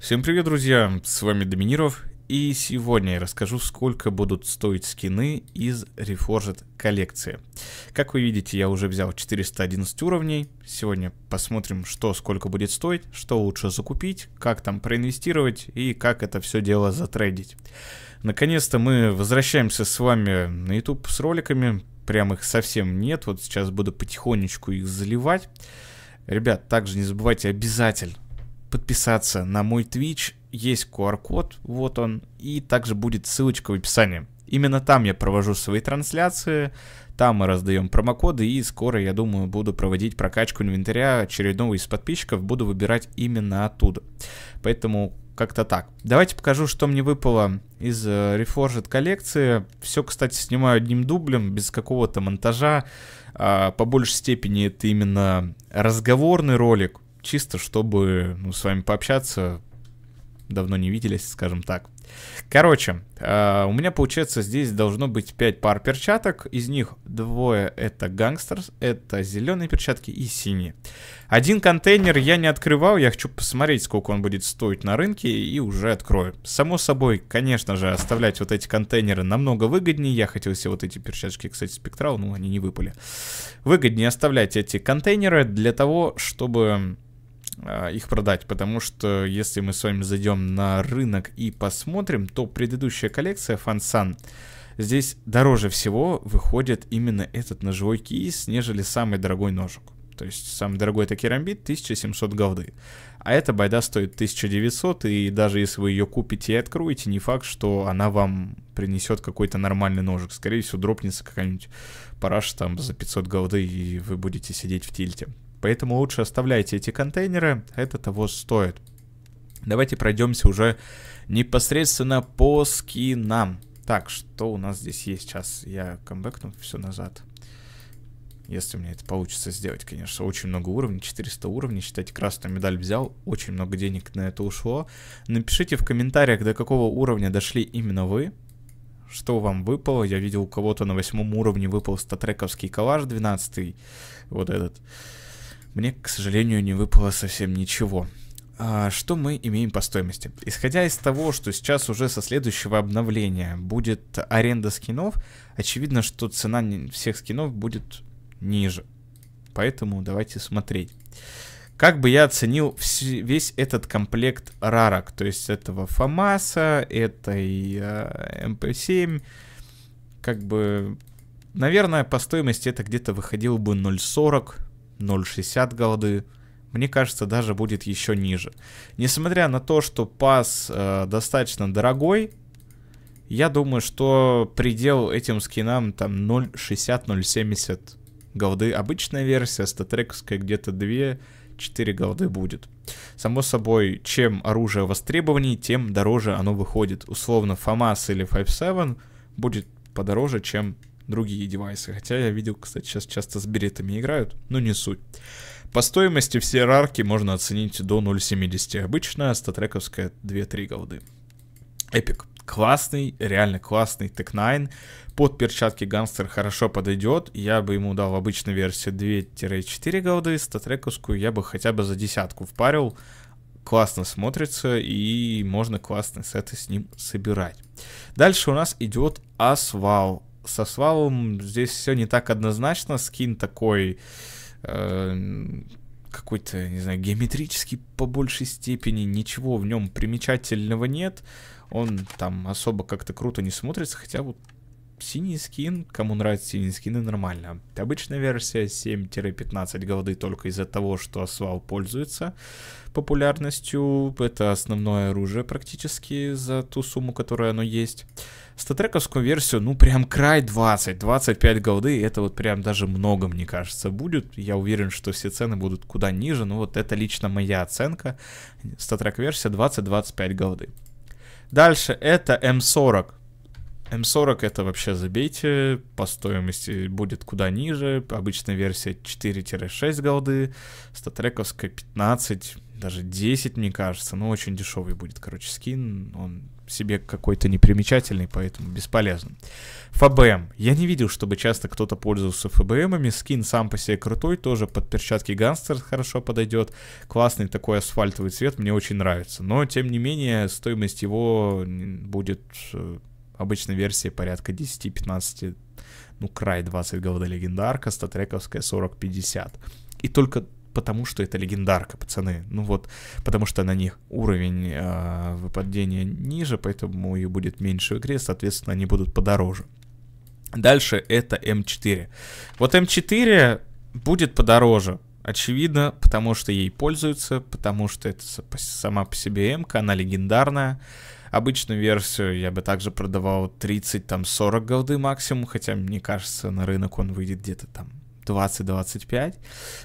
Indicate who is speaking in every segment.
Speaker 1: Всем привет, друзья! С вами Доминиров, и сегодня я расскажу, сколько будут стоить скины из Reforged коллекции. Как вы видите, я уже взял 411 уровней. Сегодня посмотрим, что сколько будет стоить, что лучше закупить, как там проинвестировать и как это все дело затрейдить. Наконец-то мы возвращаемся с вами на YouTube с роликами. Прям их совсем нет, вот сейчас буду потихонечку их заливать. Ребят, также не забывайте обязательно подписаться на мой Twitch. Есть QR-код, вот он. И также будет ссылочка в описании. Именно там я провожу свои трансляции, там мы раздаем промокоды, и скоро, я думаю, буду проводить прокачку инвентаря очередного из подписчиков, буду выбирать именно оттуда. Поэтому как-то так. Давайте покажу, что мне выпало из э, Reforged коллекции. Все, кстати, снимаю одним дублем, без какого-то монтажа. А, по большей степени это именно разговорный ролик, чисто чтобы ну, с вами пообщаться. Давно не виделись, скажем так. Короче, э, у меня получается здесь должно быть 5 пар перчаток. Из них двое это гангстерс, это зеленые перчатки и синие. Один контейнер я не открывал, я хочу посмотреть, сколько он будет стоить на рынке и уже открою. Само собой, конечно же, оставлять вот эти контейнеры намного выгоднее. Я хотел все вот эти перчатки, кстати, спектрал, но они не выпали. Выгоднее оставлять эти контейнеры для того, чтобы Э, их продать, потому что если мы с вами зайдем на рынок и посмотрим, то предыдущая коллекция Фансан здесь дороже всего выходит именно этот ножевой кейс, нежели самый дорогой ножик. То есть самый дорогой это керамбит 1700 голды. А эта байда стоит 1900, и даже если вы ее купите и откроете, не факт, что она вам принесет какой-то нормальный ножик. Скорее всего, дропнется какая-нибудь параша там за 500 голды, и вы будете сидеть в тильте. Поэтому лучше оставляйте эти контейнеры, это того стоит. Давайте пройдемся уже непосредственно по скинам. Так, что у нас здесь есть? Сейчас я камбэкну все назад. Если мне это получится сделать, конечно. Очень много уровней, 400 уровней. Считайте, красную медаль взял. Очень много денег на это ушло. Напишите в комментариях, до какого уровня дошли именно вы. Что вам выпало? Я видел у кого-то на восьмом уровне выпал статрековский коллаж 12 Вот этот мне, к сожалению, не выпало совсем ничего. А что мы имеем по стоимости? Исходя из того, что сейчас уже со следующего обновления будет аренда скинов, очевидно, что цена всех скинов будет ниже. Поэтому давайте смотреть. Как бы я оценил весь этот комплект рарок, то есть этого Фомаса, этой э, а, МП-7, как бы, наверное, по стоимости это где-то выходило бы 0.40, 0,60 голды. Мне кажется, даже будет еще ниже. Несмотря на то, что пас э, достаточно дорогой, я думаю, что предел этим скинам там 0,60-0,70 голды. Обычная версия статрековская где-то 2 4 голды будет. Само собой, чем оружие востребованней, тем дороже оно выходит. Условно, FAMAS или 5.7 будет подороже, чем другие девайсы. Хотя я видел, кстати, сейчас часто с беретами играют, но не суть. По стоимости все рарки можно оценить до 0.70. Обычная статрековская 2-3 голды. Эпик. Классный, реально классный Тек-9. Под перчатки гангстер хорошо подойдет. Я бы ему дал в обычной версии 2-4 голды. Статрековскую я бы хотя бы за десятку впарил. Классно смотрится и можно классные сеты с ним собирать. Дальше у нас идет Асвал со Свалом здесь все не так однозначно. Скин такой э, какой-то, не знаю, геометрический по большей степени. Ничего в нем примечательного нет. Он там особо как-то круто не смотрится, хотя вот синий скин, кому нравятся синие скины, нормально. Обычная версия 7-15 голды только из-за того, что Асвал пользуется популярностью. Это основное оружие практически за ту сумму, которая оно есть. Статрековскую версию, ну прям край 20, 25 голды, это вот прям даже много, мне кажется, будет. Я уверен, что все цены будут куда ниже, но вот это лично моя оценка. Статрек версия 20-25 голды. Дальше это М40. М40 это вообще забейте, по стоимости будет куда ниже, обычная версия 4-6 голды, статрековская 15, даже 10, мне кажется, ну очень дешевый будет, короче, скин, он себе какой-то непримечательный, поэтому бесполезно. ФБМ. Я не видел, чтобы часто кто-то пользовался ФБМами. Скин сам по себе крутой, тоже под перчатки гангстер хорошо подойдет. Классный такой асфальтовый цвет, мне очень нравится. Но, тем не менее, стоимость его будет э, обычной версии порядка 10-15, ну, край 20 голода легендарка, статрековская 40-50. И только потому что это легендарка, пацаны. Ну вот, потому что на них уровень э, выпадения ниже, поэтому ее будет меньше в игре, соответственно, они будут подороже. Дальше это М4. Вот М4 будет подороже, очевидно, потому что ей пользуются, потому что это сама по себе М, она легендарная. Обычную версию я бы также продавал 30-40 голды максимум, хотя мне кажется, на рынок он выйдет где-то там 20-25,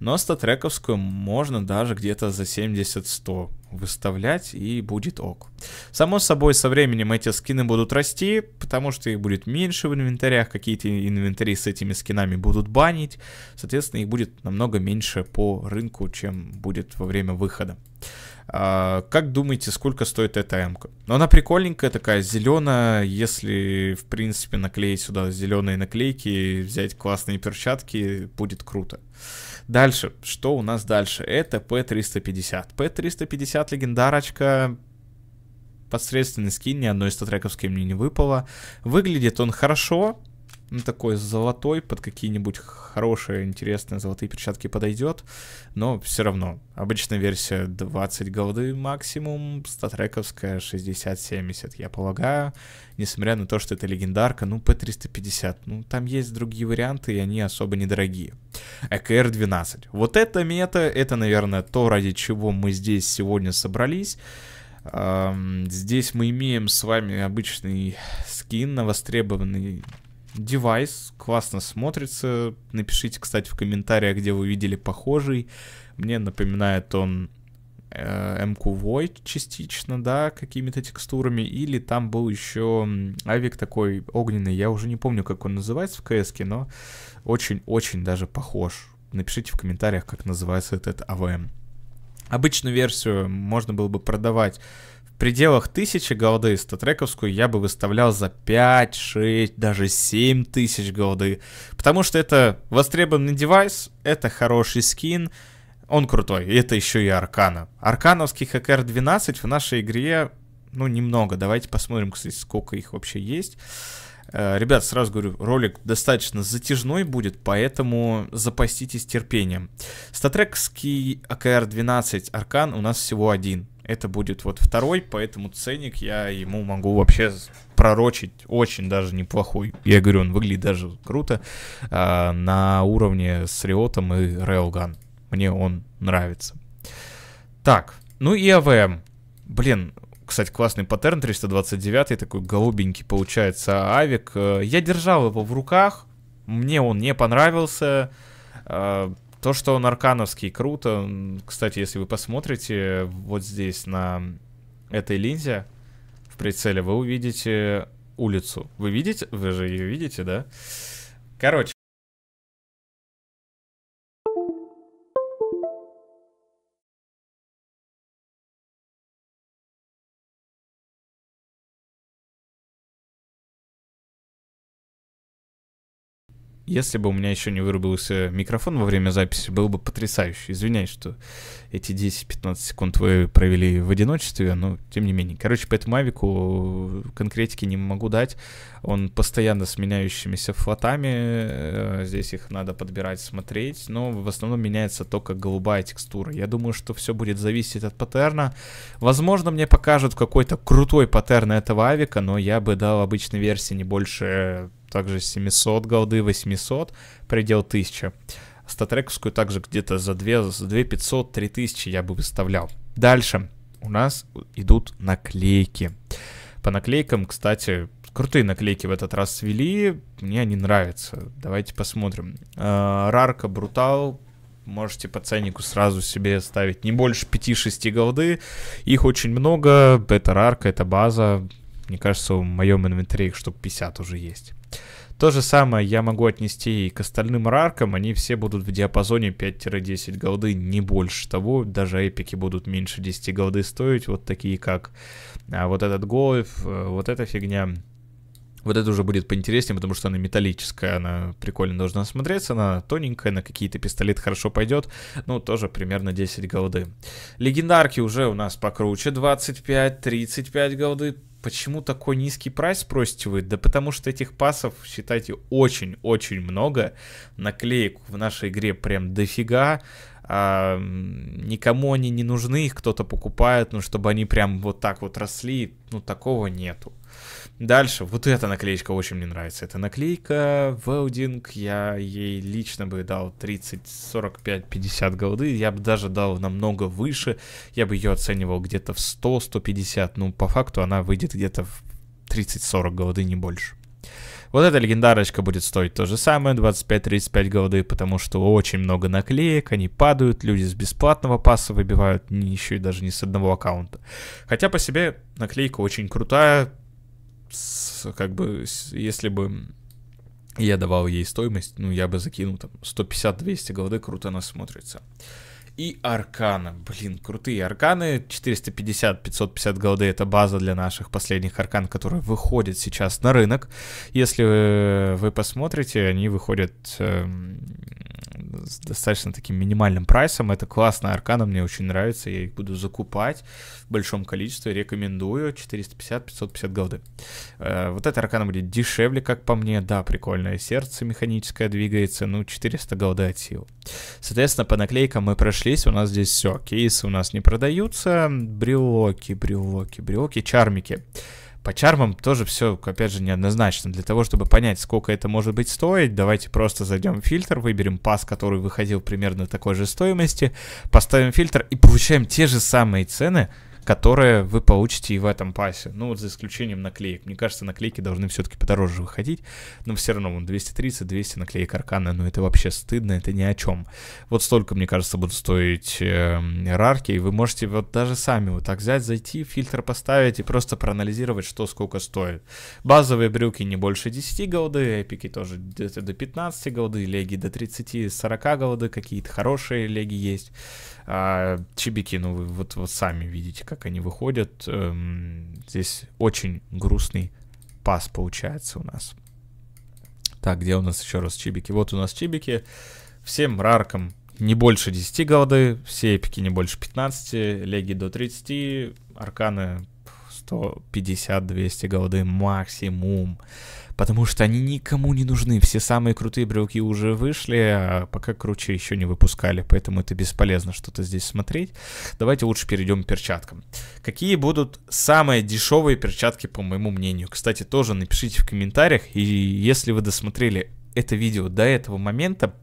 Speaker 1: но статрековскую можно даже где-то за 70-100 выставлять и будет ок. Само собой, со временем эти скины будут расти, потому что их будет меньше в инвентарях, какие-то инвентари с этими скинами будут банить, соответственно, их будет намного меньше по рынку, чем будет во время выхода. А, как думаете, сколько стоит эта м -ка? Ну, она прикольненькая такая, зеленая, если, в принципе, наклеить сюда зеленые наклейки, взять классные перчатки, будет круто. Дальше, что у нас дальше? Это P350. P350 легендарочка посредственный скин, ни одной статрековской мне не выпало. Выглядит он хорошо, ну, такой золотой, под какие-нибудь хорошие, интересные золотые перчатки подойдет, но все равно. Обычная версия 20 голды максимум, статрековская 60-70, я полагаю, несмотря на то, что это легендарка, ну, P350, ну, там есть другие варианты, и они особо недорогие. ЭКР-12. Вот эта мета, это, наверное, то, ради чего мы здесь сегодня собрались. Здесь мы имеем с вами обычный скин, на востребованный девайс, классно смотрится. Напишите, кстати, в комментариях, где вы видели похожий. Мне напоминает он э, Void частично, да, какими-то текстурами, или там был еще авик такой огненный, я уже не помню, как он называется в кс но очень-очень даже похож. Напишите в комментариях, как называется этот АВМ. Обычную версию можно было бы продавать в пределах тысячи голды статрековскую я бы выставлял за 5, 6, даже 7 тысяч голды. Потому что это востребованный девайс, это хороший скин, он крутой, и это еще и Аркана. Аркановских АКР-12 в нашей игре, ну, немного. Давайте посмотрим, кстати, сколько их вообще есть. Э, ребят, сразу говорю, ролик достаточно затяжной будет, поэтому запаститесь терпением. Статрекский АКР-12 Аркан у нас всего один это будет вот второй, поэтому ценник я ему могу вообще пророчить очень даже неплохой. Я говорю, он выглядит даже круто а, на уровне с Риотом и Реоган. Мне он нравится. Так, ну и АВМ. Блин, кстати, классный паттерн 329, такой голубенький получается авик. Э, я держал его в руках, мне он не понравился. Э, то, что он аркановский, круто. Кстати, если вы посмотрите вот здесь на этой линзе в прицеле, вы увидите улицу. Вы видите? Вы же ее видите, да? Короче. если бы у меня еще не вырубился микрофон во время записи, было бы потрясающе. Извиняюсь, что эти 10-15 секунд вы провели в одиночестве, но тем не менее. Короче, по этому авику конкретики не могу дать. Он постоянно с меняющимися флотами, э, здесь их надо подбирать, смотреть, но в основном меняется только голубая текстура. Я думаю, что все будет зависеть от паттерна. Возможно, мне покажут какой-то крутой паттерн этого авика, но я бы дал обычной версии не больше также 700 голды, 800, предел 1000. Статрековскую также где-то за 2, за 2 500, 3 тысячи я бы выставлял. Дальше у нас идут наклейки. По наклейкам, кстати, крутые наклейки в этот раз свели. Мне они нравятся. Давайте посмотрим. Э, рарка, Брутал, можете по ценнику сразу себе ставить не больше 5-6 голды. Их очень много. Это рарка, это база. Мне кажется, в моем инвентаре их штук 50 уже есть. То же самое я могу отнести и к остальным раркам, они все будут в диапазоне 5-10 голды, не больше того, даже эпики будут меньше 10 голды стоить, вот такие как а вот этот Голев, э, вот эта фигня. Вот это уже будет поинтереснее, потому что она металлическая, она прикольно должна смотреться, она тоненькая, на какие-то пистолеты хорошо пойдет, ну, тоже примерно 10 голды. Легендарки уже у нас покруче, 25-35 голды, Почему такой низкий прайс, спросите вы? Да потому что этих пасов, считайте, очень-очень много. Наклеек в нашей игре прям дофига. А, никому они не нужны, их кто-то покупает, ну, чтобы они прям вот так вот росли, ну, такого нету. Дальше, вот эта наклеечка очень мне нравится. Это наклейка Welding, я ей лично бы дал 30, 45, 50 голды, я бы даже дал намного выше, я бы ее оценивал где-то в 100, 150, ну по факту она выйдет где-то в 30-40 голды, не больше. Вот эта легендарочка будет стоить то же самое, 25-35 голды, потому что очень много наклеек, они падают, люди с бесплатного пасса выбивают, еще и даже не с одного аккаунта. Хотя по себе наклейка очень крутая, с, как бы, с, если бы я давал ей стоимость, ну, я бы закинул там 150-200 голды, круто она смотрится. И арканы блин, крутые арканы, 450-550 голды, это база для наших последних аркан, которые выходят сейчас на рынок. Если э, вы посмотрите, они выходят эм, с достаточно таким минимальным прайсом. Это классная аркана, мне очень нравится. Я их буду закупать в большом количестве. Рекомендую 450-550 голды. Э, вот эта аркана будет дешевле, как по мне. Да, прикольное сердце механическое двигается. Ну, 400 голды от сил. Соответственно, по наклейкам мы прошлись. У нас здесь все. Кейсы у нас не продаются. Брелоки, брелоки, брелоки, чармики. Чармики. По чармам тоже все, опять же, неоднозначно. Для того, чтобы понять, сколько это может быть стоить, давайте просто зайдем в фильтр, выберем пас, который выходил примерно такой же стоимости, поставим фильтр и получаем те же самые цены, которое вы получите и в этом пасе. Ну, вот за исключением наклеек. Мне кажется, наклейки должны все-таки подороже выходить, но все равно вон 230-200 наклеек аркана, ну это вообще стыдно, это ни о чем. Вот столько, мне кажется, будут стоить э, рарки, и вы можете вот даже сами вот так взять, зайти, фильтр поставить и просто проанализировать, что сколько стоит. Базовые брюки не больше 10 голды, эпики тоже до 15 голды, леги до 30-40 голды, какие-то хорошие леги есть. А чебики, ну вы вот, вот сами видите, как они выходят. Эм, здесь очень грустный пас получается у нас. Так, где у нас еще раз чибики? Вот у нас чибики. Всем раркам не больше 10 голды, все эпики не больше 15, леги до 30, арканы 150-200 голды максимум. Потому что они никому не нужны. Все самые крутые брелки уже вышли, а пока круче еще не выпускали. Поэтому это бесполезно что-то здесь смотреть. Давайте лучше перейдем к перчаткам. Какие будут самые дешевые перчатки, по моему мнению? Кстати, тоже напишите в комментариях. И если вы досмотрели это видео до этого момента,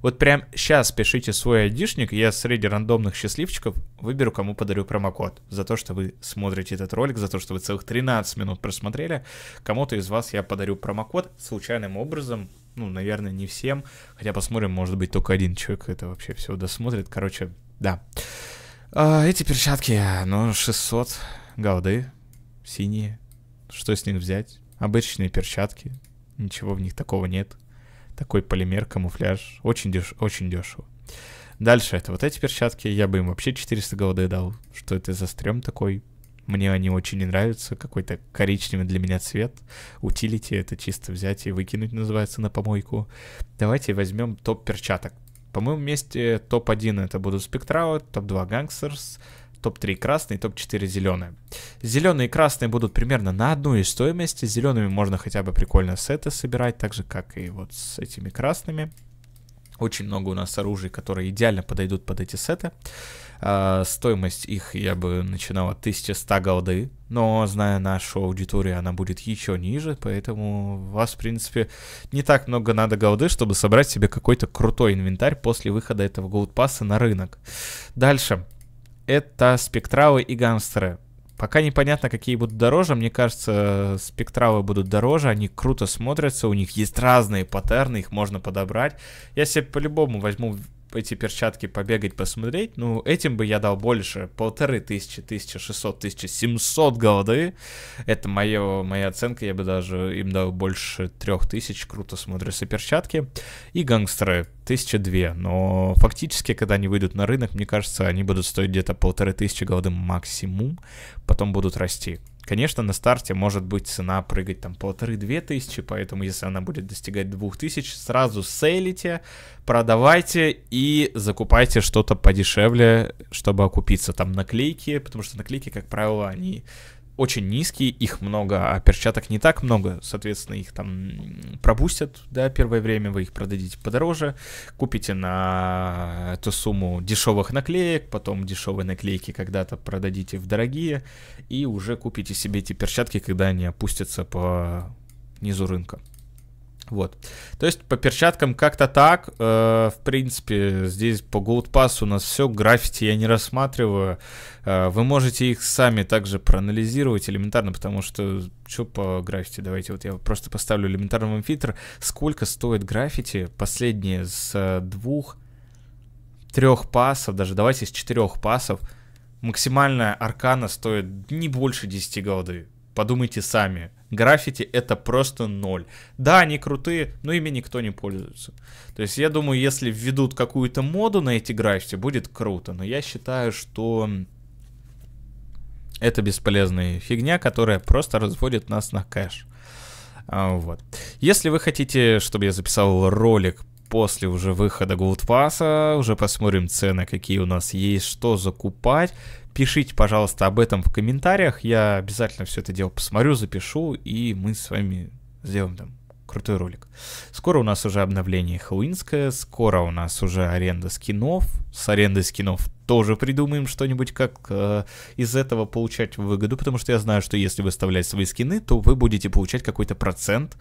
Speaker 1: вот прям сейчас пишите свой айдишник, я среди рандомных счастливчиков выберу, кому подарю промокод. За то, что вы смотрите этот ролик, за то, что вы целых 13 минут просмотрели, кому-то из вас я подарю промокод случайным образом, ну, наверное, не всем, хотя посмотрим, может быть, только один человек это вообще все досмотрит, короче, да. А, эти перчатки, ну, 600 голды, синие, что с них взять? Обычные перчатки, ничего в них такого нет. Такой полимер, камуфляж. Очень, деш... очень дешево. Дальше это вот эти перчатки. Я бы им вообще 400 голды дал. Что это за стрём такой? Мне они очень не нравятся. Какой-то коричневый для меня цвет. Утилити это чисто взять и выкинуть называется на помойку. Давайте возьмем топ перчаток. По моему месте топ-1 это будут Спектралы, топ-2 Гангстерс, топ-3 красные, топ-4 зеленые. Зеленые и красные будут примерно на одну из стоимости. зелеными можно хотя бы прикольно сеты собирать, так же как и вот с этими красными. Очень много у нас оружий, которые идеально подойдут под эти сеты. А, стоимость их я бы начинал от 1100 голды, но, зная нашу аудиторию, она будет еще ниже, поэтому вас, в принципе, не так много надо голды, чтобы собрать себе какой-то крутой инвентарь после выхода этого голдпасса на рынок. Дальше это спектралы и гангстеры. Пока непонятно, какие будут дороже. Мне кажется, спектралы будут дороже. Они круто смотрятся. У них есть разные паттерны, их можно подобрать. Я себе по-любому возьму эти перчатки побегать, посмотреть, ну, этим бы я дал больше, полторы тысячи, тысяча шестьсот, тысяча семьсот голды, это моё, моя оценка, я бы даже им дал больше трех тысяч, круто смотрятся перчатки, и гангстеры, тысяча две, но фактически, когда они выйдут на рынок, мне кажется, они будут стоить где-то полторы тысячи голды максимум, потом будут расти. Конечно, на старте может быть цена прыгать там полторы-две тысячи, поэтому если она будет достигать двух тысяч, сразу сейлите, продавайте и закупайте что-то подешевле, чтобы окупиться. Там наклейки, потому что наклейки, как правило, они очень низкие, их много, а перчаток не так много, соответственно, их там пропустят, да, первое время вы их продадите подороже, купите на эту сумму дешевых наклеек, потом дешевые наклейки когда-то продадите в дорогие, и уже купите себе эти перчатки, когда они опустятся по низу рынка. Вот. То есть по перчаткам как-то так. Э, в принципе, здесь по Gold Pass у нас все. Граффити я не рассматриваю. Э, вы можете их сами также проанализировать элементарно, потому что что по граффити? Давайте вот я просто поставлю элементарно вам фильтр. Сколько стоит граффити? Последние с двух, трех пасов, даже давайте с четырех пасов. Максимальная аркана стоит не больше 10 голды. Подумайте сами граффити это просто ноль. Да, они крутые, но ими никто не пользуется. То есть я думаю, если введут какую-то моду на эти граффити, будет круто. Но я считаю, что это бесполезная фигня, которая просто разводит нас на кэш. А, вот. Если вы хотите, чтобы я записал ролик после уже выхода Gold Голдпасса, уже посмотрим цены, какие у нас есть, что закупать, Пишите, пожалуйста, об этом в комментариях. Я обязательно все это дело посмотрю, запишу, и мы с вами сделаем там крутой ролик. Скоро у нас уже обновление хэллоуинское, скоро у нас уже аренда скинов. С арендой скинов тоже придумаем что-нибудь, как э, из этого получать выгоду, потому что я знаю, что если выставлять свои скины, то вы будете получать какой-то процент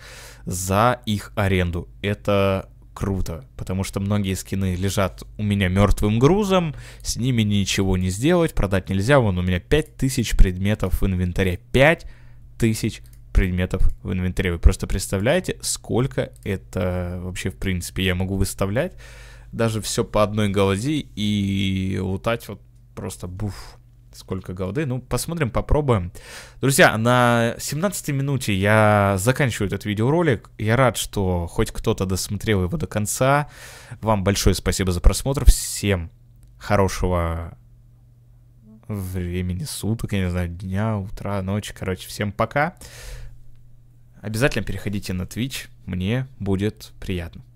Speaker 1: за их аренду. Это круто, потому что многие скины лежат у меня мертвым грузом, с ними ничего не сделать, продать нельзя, вон у меня 5000 предметов в инвентаре, 5000 предметов в инвентаре. Вы просто представляете, сколько это вообще в принципе я могу выставлять, даже все по одной голоди и лутать вот просто буф. Сколько голды? Ну, посмотрим, попробуем. Друзья, на 17 минуте я заканчиваю этот видеоролик. Я рад, что хоть кто-то досмотрел его до конца. Вам большое спасибо за просмотр. Всем хорошего времени суток, я не знаю, дня, утра, ночи. Короче, всем пока. Обязательно переходите на Twitch. Мне будет приятно.